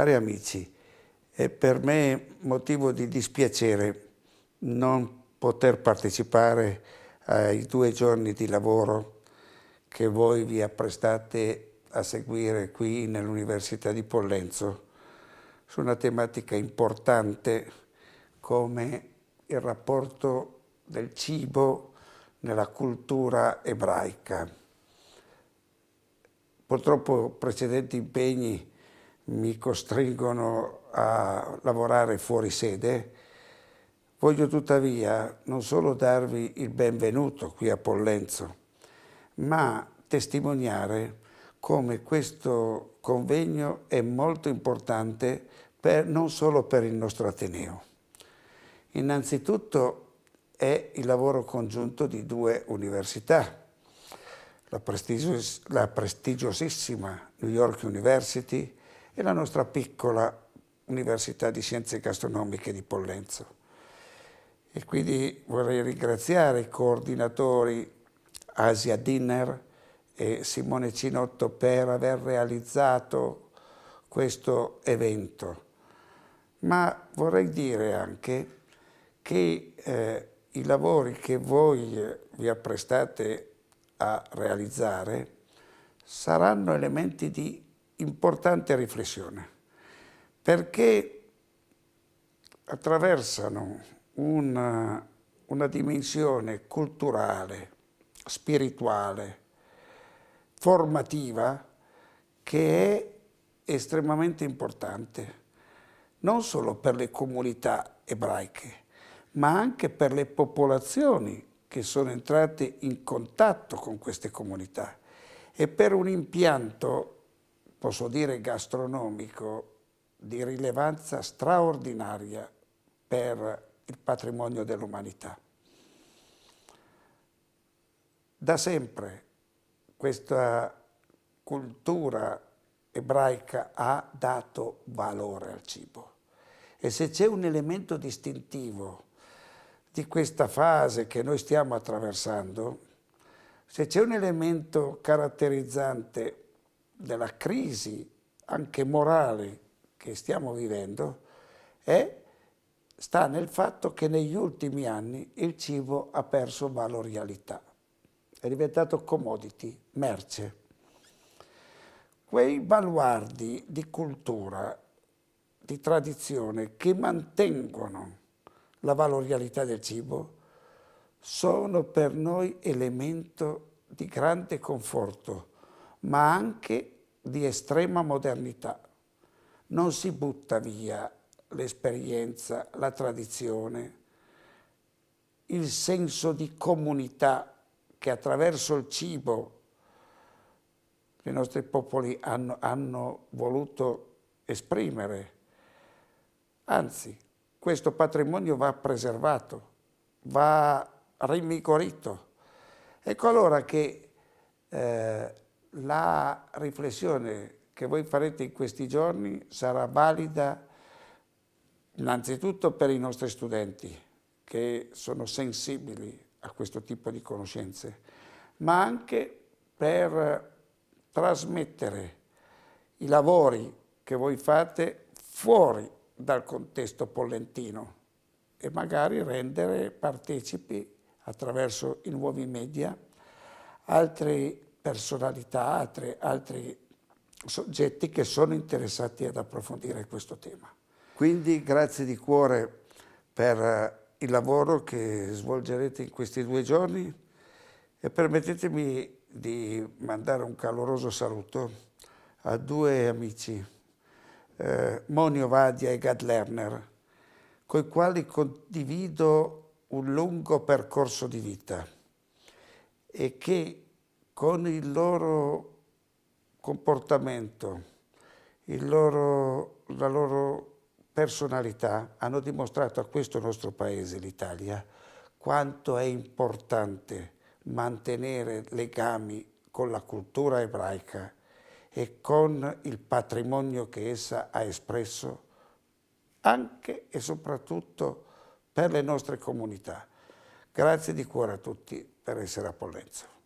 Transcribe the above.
Cari amici, è per me motivo di dispiacere non poter partecipare ai due giorni di lavoro che voi vi apprestate a seguire qui nell'Università di Pollenzo su una tematica importante come il rapporto del cibo nella cultura ebraica. Purtroppo precedenti impegni mi costringono a lavorare fuori sede, voglio tuttavia non solo darvi il benvenuto qui a Pollenzo, ma testimoniare come questo convegno è molto importante per, non solo per il nostro Ateneo. Innanzitutto è il lavoro congiunto di due università, la, prestigios la prestigiosissima New York University e la nostra piccola Università di Scienze Gastronomiche di Pollenzo. E quindi vorrei ringraziare i coordinatori Asia Dinner e Simone Cinotto per aver realizzato questo evento. Ma vorrei dire anche che eh, i lavori che voi vi apprestate a realizzare saranno elementi di importante riflessione, perché attraversano una, una dimensione culturale, spirituale, formativa che è estremamente importante, non solo per le comunità ebraiche, ma anche per le popolazioni che sono entrate in contatto con queste comunità e per un impianto posso dire gastronomico, di rilevanza straordinaria per il patrimonio dell'umanità. Da sempre questa cultura ebraica ha dato valore al cibo e se c'è un elemento distintivo di questa fase che noi stiamo attraversando, se c'è un elemento caratterizzante della crisi anche morale che stiamo vivendo è, sta nel fatto che negli ultimi anni il cibo ha perso valorialità, è diventato commodity, merce. Quei baluardi di cultura, di tradizione che mantengono la valorialità del cibo sono per noi elemento di grande conforto ma anche di estrema modernità. Non si butta via l'esperienza, la tradizione, il senso di comunità che attraverso il cibo i nostri popoli hanno, hanno voluto esprimere. Anzi, questo patrimonio va preservato, va rinvigorito. Ecco allora che eh, la riflessione che voi farete in questi giorni sarà valida innanzitutto per i nostri studenti che sono sensibili a questo tipo di conoscenze, ma anche per trasmettere i lavori che voi fate fuori dal contesto pollentino e magari rendere partecipi attraverso i nuovi media altri personalità, altri, altri soggetti che sono interessati ad approfondire questo tema. Quindi grazie di cuore per eh, il lavoro che svolgerete in questi due giorni e permettetemi di mandare un caloroso saluto a due amici, eh, Monio Vadia e Gad Lerner, con i quali condivido un lungo percorso di vita e che con il loro comportamento, il loro, la loro personalità, hanno dimostrato a questo nostro paese, l'Italia, quanto è importante mantenere legami con la cultura ebraica e con il patrimonio che essa ha espresso anche e soprattutto per le nostre comunità. Grazie di cuore a tutti per essere a Pollenzo.